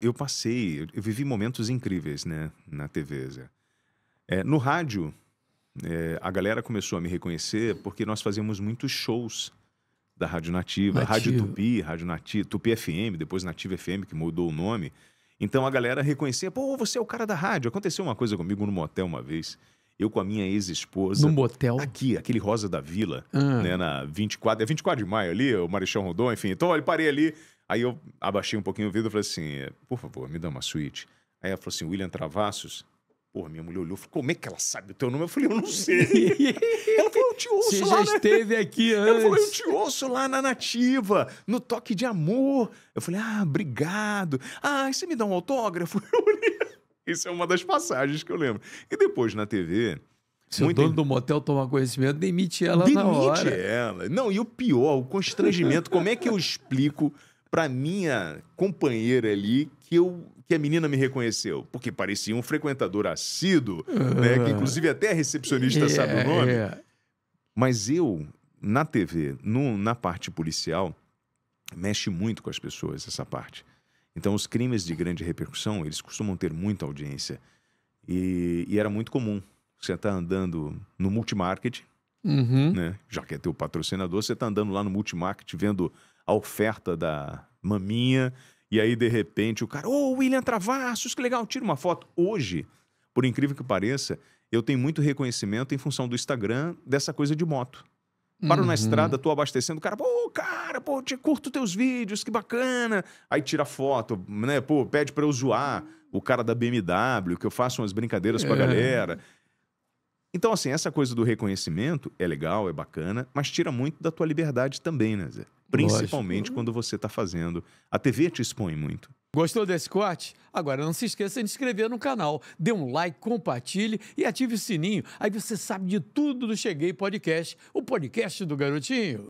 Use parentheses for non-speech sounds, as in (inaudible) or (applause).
eu passei, eu, vivi momentos incríveis, né, na TV. Zé. É, no rádio, é, a galera começou a me reconhecer porque nós fazíamos muitos shows da Rádio Nativa, Nativa. Rádio Tupi, Rádio Nativa, Tupi FM, depois Nativa FM, que mudou o nome. Então a galera reconhecia, pô, você é o cara da rádio. Aconteceu uma coisa comigo no motel uma vez. Eu com a minha ex-esposa. Num motel? Aqui, aquele Rosa da Vila, ah. né? Na 24, é 24 de maio ali, o Marechão Rondon, enfim. Então, eu parei ali, Aí eu abaixei um pouquinho o vidro e falei assim: por favor, me dá uma suíte. Aí ela falou assim: William Travassos. Porra, minha mulher olhou e falou: como é que ela sabe o teu nome? Eu falei: eu não sei. (laughs) ela falou: eu te ouço Você lá. Você já na... esteve aqui antes. (laughs) Ela falou: eu te ouço lá na Nativa, no Toque de Amor. Eu falei: ah, obrigado. Ah, e você me dá um autógrafo? (laughs) Eu olhei. Isso é uma das passagens que eu lembro. E depois na TV. Se muito... o dono do motel toma conhecimento, demite ela demite na hora. Demite ela. Não, e o pior, o constrangimento. como é que eu explico para minha companheira ali que eu que a menina me reconheceu, porque parecia um frequentador assíduo, uh, né, que inclusive até a recepcionista yeah, é, sabe o nome. Yeah. É. Mas eu, na TV, no, na parte policial, mexe muito com as pessoas essa parte. Então, os crimes de grande repercussão, eles costumam ter muita audiência. E, e era muito comum você estar tá andando no multimarket, uhum. né? já que é teu patrocinador, você está andando lá no multimarket vendo a oferta da maminha, e aí de repente o cara, ô oh, William Travassos, que legal, tira uma foto. Hoje, por incrível que pareça, eu tenho muito reconhecimento em função do Instagram dessa coisa de moto. Paro uhum. na estrada, tô abastecendo, o cara, pô, cara, pô, te curto teus vídeos, que bacana. Aí tira foto, né, pô, pede para eu zoar o cara da BMW, que eu faço umas brincadeiras é. com a é. galera. Então, assim, essa coisa do reconhecimento é legal, é bacana, mas tira muito da tua liberdade também, né, Zé? Principalmente Lógico. quando você está fazendo. A TV te expõe muito. Gostou desse corte? Agora não se esqueça de se inscrever no canal, dê um like, compartilhe e ative o sininho. Aí você sabe de tudo do Cheguei Podcast, o podcast do Garotinho.